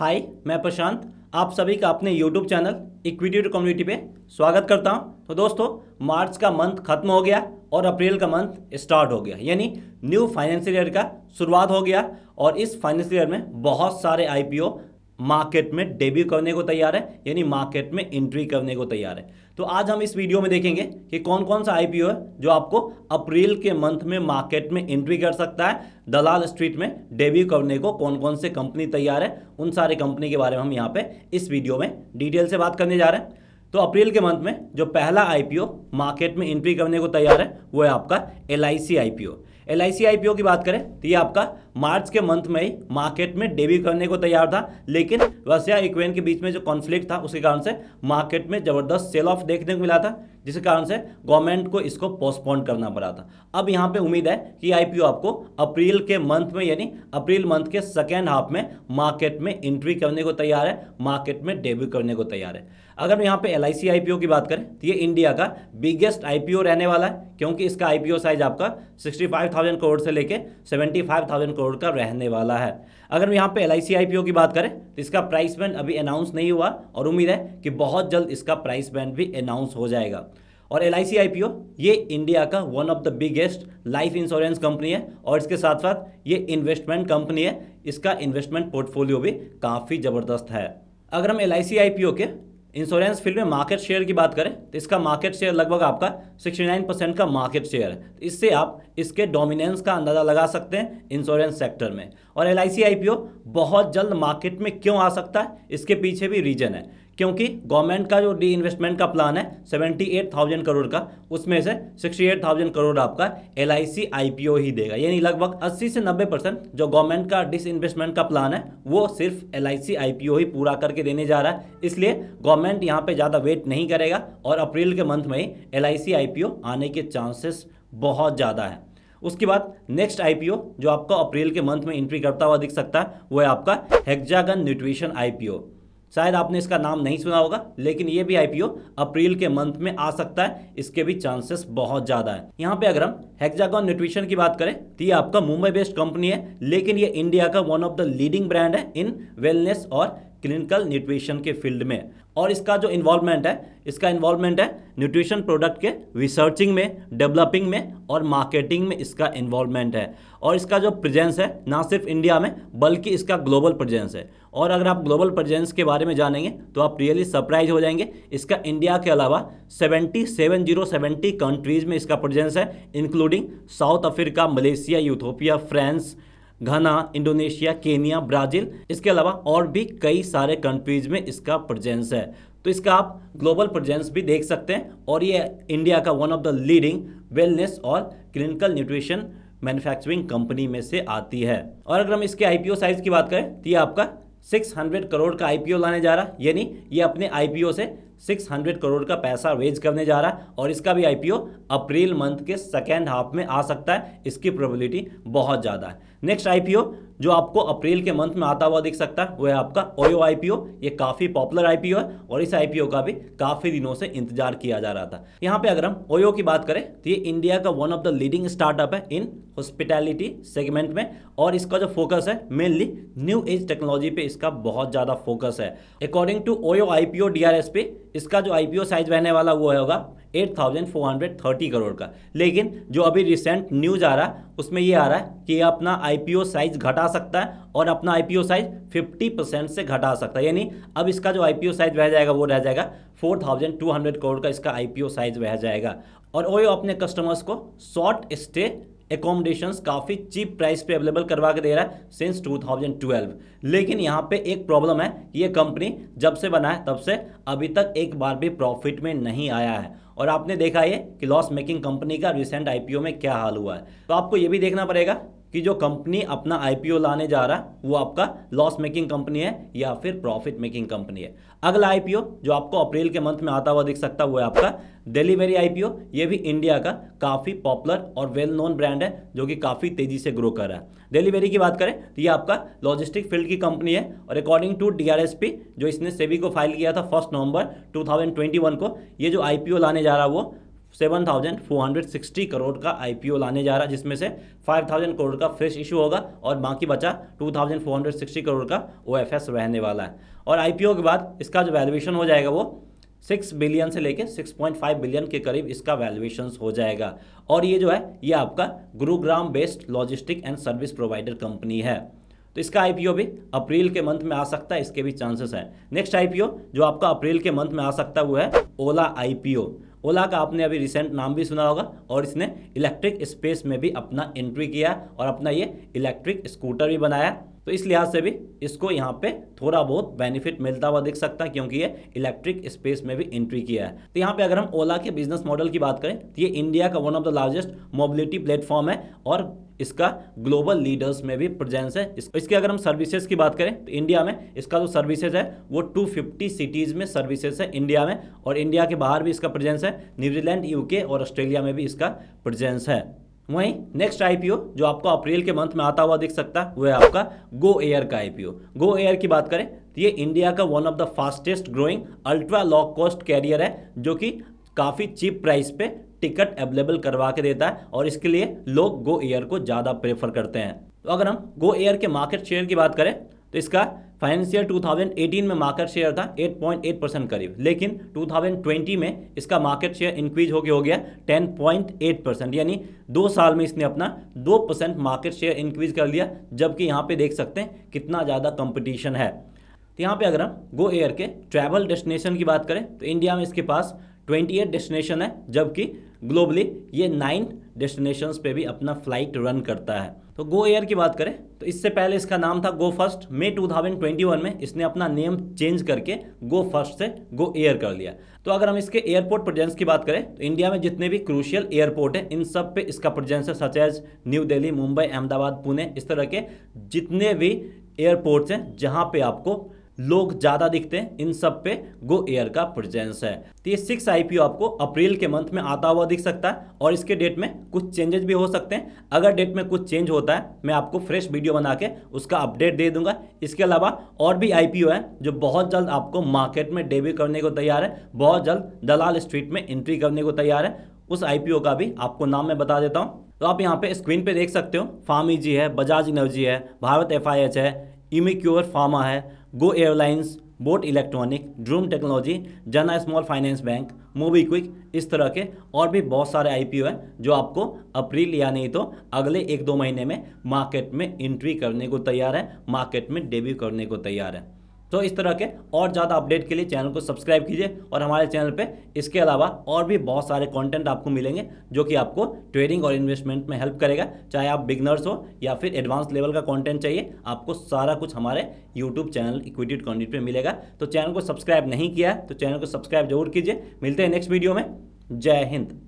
हाय मैं प्रशांत आप सभी का अपने यूट्यूब चैनल इक्विटी कम्युनिटी पे स्वागत करता हूं तो दोस्तों मार्च का मंथ खत्म हो गया और अप्रैल का मंथ स्टार्ट हो गया यानी न्यू फाइनेंशियल ईयर का शुरुआत हो गया और इस फाइनेंशियल ईयर में बहुत सारे आईपीओ मार्केट में डेब्यू करने को तैयार है यानी मार्केट में एंट्री करने को तैयार है तो आज हम इस वीडियो में देखेंगे कि कौन कौन सा आईपीओ है जो आपको अप्रैल के मंथ में मार्केट में एंट्री कर सकता है दलाल स्ट्रीट में डेब्यू करने को कौन कौन से कंपनी तैयार है उन सारे कंपनी के बारे में हम यहाँ पे इस वीडियो में डिटेल से बात करने जा रहे हैं तो अप्रैल के मंथ में जो पहला आईपीओ मार्केट में एंट्री करने को तैयार है वो है आपका L I C I P O की बात करें तो ये आपका मार्च के मंथ में ही मार्केट में डेब्यू करने को तैयार था लेकिन रसिया यूक्रेन के बीच में जो कॉन्फ्लिक्ट था उसके कारण से मार्केट में ज़बरदस्त सेल ऑफ देखने को मिला था जिसके कारण से गवर्नमेंट को इसको पोस्टपोन करना पड़ा था अब यहाँ पे उम्मीद है कि आईपीओ आपको अप्रैल के मंथ में यानी अप्रैल मंथ के सेकेंड हाफ में मार्केट में एंट्री करने को तैयार है मार्केट में डेब्यू करने को तैयार है अगर यहाँ पे एल आईपीओ की बात करें तो ये इंडिया का बिगेस्ट आईपीओ रहने वाला है क्योंकि इसका आईपीओ साइज आपका सिक्सटी करोड़ से लेकर सेवेंटी करोड़ करोड़ का रहने वाला है अगर यहाँ पे एल आई की बात करें तो इसका प्राइस बैंड अभी अनाउंस नहीं हुआ और उम्मीद है कि बहुत जल्द इसका प्राइस बैंड भी अनाउंस हो जाएगा और एल आई ये इंडिया का one of the biggest life insurance company है और इसके साथ साथ ये इन्वेस्टमेंट कंपनी है इसका इन्वेस्टमेंट पोर्टफोलियो भी काफ़ी ज़बरदस्त है अगर हम एल आई के इंश्योरेंस फील्ड में मार्केट शेयर की बात करें तो इसका मार्केट शेयर लगभग आपका 69 परसेंट का मार्केट शेयर है तो इससे आप इसके डोमिनेंस का अंदाज़ा लगा सकते हैं इंश्योरेंस सेक्टर में और एल आई बहुत जल्द मार्केट में क्यों आ सकता है इसके पीछे भी रीजन है क्योंकि गवर्नमेंट का जो डी इन्वेस्टमेंट का प्लान है सेवेंटी एट थाउजेंड करोड़ का उसमें से सिक्सटी एट थाउजेंड करोड़ आपका L I C I P O ही देगा यानी लगभग अस्सी से नब्बे परसेंट जो गवर्नमेंट का डिस इन्वेस्टमेंट का प्लान है वो सिर्फ L I C I P O ही पूरा करके देने जा रहा है इसलिए गवर्नमेंट यहाँ पर ज़्यादा वेट नहीं करेगा और अप्रैल के मंथ में ही L I C I P O आने के चांसेस बहुत ज़्यादा है उसके बाद नेक्स्ट आईपीओ जो आपका अप्रैल के मंथ में एंट्री करता हुआ दिख सकता है वो है आपका हेक्जागन न्यूट्रिशन आईपीओ शायद आपने इसका नाम नहीं सुना होगा लेकिन ये भी आईपीओ अप्रैल के मंथ में आ सकता है इसके भी चांसेस बहुत ज़्यादा है यहाँ पे अगर हम हेक्जागॉन न्यूट्रिशन की बात करें तो ये आपका मुंबई बेस्ड कंपनी है लेकिन ये इंडिया का one of the leading brand है इन वेलनेस और क्लिनिकल न्यूट्रिशन के फील्ड में और इसका जो इन्वॉल्वमेंट है इसका इन्वॉल्वमेंट है न्यूट्रिशन प्रोडक्ट के रिसर्चिंग में डेवलपिंग में और मार्केटिंग में इसका इन्वॉल्वमेंट है और इसका जो प्रेजेंस है ना सिर्फ इंडिया में बल्कि इसका ग्लोबल प्रेजेंस है और अगर आप ग्लोबल प्रेजेंस के बारे में जानेंगे तो आप रियली सरप्राइज हो जाएंगे इसका इंडिया के अलावा seventy seven zero seventy countries में इसका प्रेजेंस है including South Africa Malaysia Ethiopia France Ghana Indonesia Kenya Brazil इसके अलावा और भी कई सारे कंट्रीज़ में इसका प्रजेंस है तो इसका आप ग्लोबल प्रजेंस भी देख सकते हैं और ये इंडिया का one of the leading wellness और क्लिनिकल न्यूट्रिशन मैन्युफैक्चरिंग कंपनी में से आती है और अगर हम इसके आईपीओ साइज की बात करें तो ये आपका 600 करोड़ का आईपीओ लाने जा रहा है यानी ये अपने आईपीओ से 600 करोड़ का पैसा रेज करने जा रहा है और इसका भी आईपीओ अप्रैल मंथ के सेकेंड हाफ में आ सकता है इसकी प्रोबेबिलिटी बहुत ज़्यादा है नेक्स्ट आईपीओ जो आपको अप्रैल के मंथ में आता हुआ दिख सकता है वह आपका ओयो आईपीओ ये काफ़ी पॉपुलर आईपीओ है और इस आईपीओ का भी काफ़ी दिनों से इंतजार किया जा रहा था यहाँ पे अगर हम ओयो की बात करें तो ये इंडिया का one of the leading startup है इन हॉस्पिटैलिटी सेगमेंट में और इसका जो फोकस है मेनली न्यू एज टेक्नोलॉजी पे इसका बहुत ज़्यादा फोकस है according to OYO I P इसका जो आईपीओ साइज रहने वाला वो होगा 8,430 करोड़ का लेकिन जो अभी रिसेंट न्यूज आ रहा है उसमें ये आ रहा है कि अपना आईपीओ साइज घटा सकता है और अपना आईपीओ साइज 50 परसेंट से घटा सकता है यानी अब इसका जो आईपीओ साइज रह जाएगा वो रह जाएगा 4,200 करोड़ का इसका आईपीओ साइज रह जाएगा और वो अपने कस्टमर्स को शॉर्ट स्टे एकोमोडेशन काफ़ी चीप प्राइस पे अवेलेबल करवा के दे रहा है सिंस 2012 लेकिन यहाँ पे एक प्रॉब्लम है ये कंपनी जब से बना है तब से अभी तक एक बार भी प्रॉफिट में नहीं आया है और आपने देखा ये कि लॉस मेकिंग कंपनी का रिसेंट आईपीओ में क्या हाल हुआ है तो आपको ये भी देखना पड़ेगा कि जो कंपनी अपना आईपीओ लाने जा रहा है वो आपका लॉस मेकिंग कंपनी है या फिर प्रॉफिट मेकिंग कंपनी है अगला आईपीओ जो आपको अप्रैल के मंथ में आता हुआ दिख सकता है वो है आपका डिलीवरी आईपीओ ये भी इंडिया का काफ़ी पॉपुलर और वेल नोन ब्रांड है जो कि काफ़ी तेजी से ग्रो कर रहा है डिलीवरी की बात करें तो ये आपका लॉजिस्टिक फील्ड की कंपनी है और अकॉर्डिंग टू डी जो इसने सेबी को फाइल किया था फर्स्ट नवंबर टू को ये जो आईपीओ लाने जा रहा है वो seven thousand four hundred sixty crore का आईपीओ लाने जा रहा है जिसमें से फाइव थाउजेंड करोड़ का फ्रेश इशू होगा और बाकी बचा two thousand four hundred sixty crore का ओएफएस रहने वाला है और आईपीओ के बाद इसका जो वैल्यूएशन हो जाएगा वो सिक्स बिलियन से लेके सिक्स पॉइंट फाइव बिलियन के करीब इसका वैल्यूएशन हो जाएगा और ये जो है ये आपका Gurugram based logistic and service provider company है तो इसका आईपीओ भी अप्रैल के मंथ में आ सकता है इसके भी चांसेस हैं नेक्स्ट आईपीओ जो आपका अप्रैल के मंथ में आ सकता है वो है ओला आईपीओ ओला का आपने अभी रिसेंट नाम भी सुना होगा और इसने इलेक्ट्रिक स्पेस में भी अपना एंट्री किया और अपना ये इलेक्ट्रिक स्कूटर भी बनाया तो इस लिहाज से भी इसको यहाँ पे थोड़ा बहुत बेनिफिट मिलता हुआ दिख सकता है क्योंकि ये इलेक्ट्रिक स्पेस में भी एंट्री किया है तो यहाँ पे अगर हम ओला के बिजनेस मॉडल की बात करें तो ये इंडिया का one of the largest mobility platform है और इसका ग्लोबल लीडर्स में भी प्रजेंस है इसके अगर हम सर्विसेज की बात करें तो इंडिया में इसका जो तो सर्विसेज है वो 250 सिटीज़ में सर्विसेज है इंडिया में और इंडिया के बाहर भी इसका प्रजेंस है न्यूजीलैंड यूके और ऑस्ट्रेलिया में भी इसका प्रजेंस है वहीं नेक्स्ट आईपीओ जो आपको अप्रैल के मंथ में आता हुआ दिख सकता है वह आपका गो एयर का आईपीओ गो एयर की बात करें तो ये इंडिया का one of the fastest growing ultra low cost carrier है जो कि काफ़ी चीप प्राइस पे टिकट अवेलेबल करवा के देता है और इसके लिए लोग गो एयर को ज़्यादा प्रेफर करते हैं तो अगर हम गो एयर के मार्केट शेयर की बात करें तो इसका फाइनेंशियल 2018 में मार्केट शेयर था 8.8 परसेंट करीब लेकिन 2020 में इसका मार्केट शेयर इंक्रीज होके हो गया 10.8 परसेंट यानी दो साल में इसने अपना दो परसेंट मार्केट शेयर इंक्रीज कर लिया जबकि यहाँ पे देख सकते हैं कितना ज़्यादा कंपटीशन है तो यहाँ पे अगर हम गो एयर के ट्रैवल डेस्टिनेशन की बात करें तो इंडिया में इसके पास ट्वेंटी एट डेस्टिनेशन है जबकि ग्लोबली ये नाइन डेस्टिनेशन पे भी अपना फ्लाइट रन करता है तो गो एयर की बात करें तो इससे पहले इसका नाम था गो फर्स्ट मे 2021 में इसने अपना नेम चेंज करके गो फर्स्ट से गो एयर कर लिया तो अगर हम इसके एयरपोर्ट प्रेजेंस की बात करें तो इंडिया में जितने भी क्रूशियल एयरपोर्ट हैं इन सब पे इसका प्रजेंस है such as New Delhi Mumbai Ahmedabad Pune इस तरह के जितने भी एयरपोर्ट्स हैं जहाँ पर आपको लोग ज़्यादा दिखते हैं इन सब पे गो एयर का प्रजेंस है तो ये सिक्स आईपीओ आपको अप्रैल के मंथ में आता हुआ दिख सकता है और इसके डेट में कुछ चेंजेस भी हो सकते हैं अगर डेट में कुछ चेंज होता है मैं आपको फ्रेश वीडियो बना के उसका अपडेट दे दूंगा इसके अलावा और भी आई है जो बहुत जल्द आपको मार्केट में डेब्यू करने को तैयार है बहुत जल्द दलाल स्ट्रीट में एंट्री करने को तैयार है उस आईपीओ का भी आपको नाम मैं बता देता हूँ तो आप यहाँ पे स्क्रीन पे देख सकते हो फार्मी जी है बजाज इनर्जी है भारत एफ है इमिक्योर फार्मा है Go Airlines boAt Electronic Droom Technology Jana Small Finance Bank MobiKwik इस तरह के और भी बहुत सारे आईपीओ हैं जो आपको अप्रैल या नहीं तो अगले एक दो महीने में मार्केट में एंट्री करने को तैयार है मार्केट में डेब्यू करने को तैयार है तो इस तरह के और ज़्यादा अपडेट के लिए चैनल को सब्सक्राइब कीजिए और हमारे चैनल पे इसके अलावा और भी बहुत सारे कंटेंट आपको मिलेंगे जो कि आपको ट्रेडिंग और इन्वेस्टमेंट में हेल्प करेगा चाहे आप बिगनर्स हो या फिर एडवांस लेवल का कंटेंट चाहिए आपको सारा कुछ हमारे यूट्यूब चैनल इक्विटेड कॉन्टेंट पर मिलेगा तो चैनल को सब्सक्राइब नहीं किया है तो चैनल को सब्सक्राइब जरूर कीजिए मिलते हैं नेक्स्ट वीडियो में जय हिंद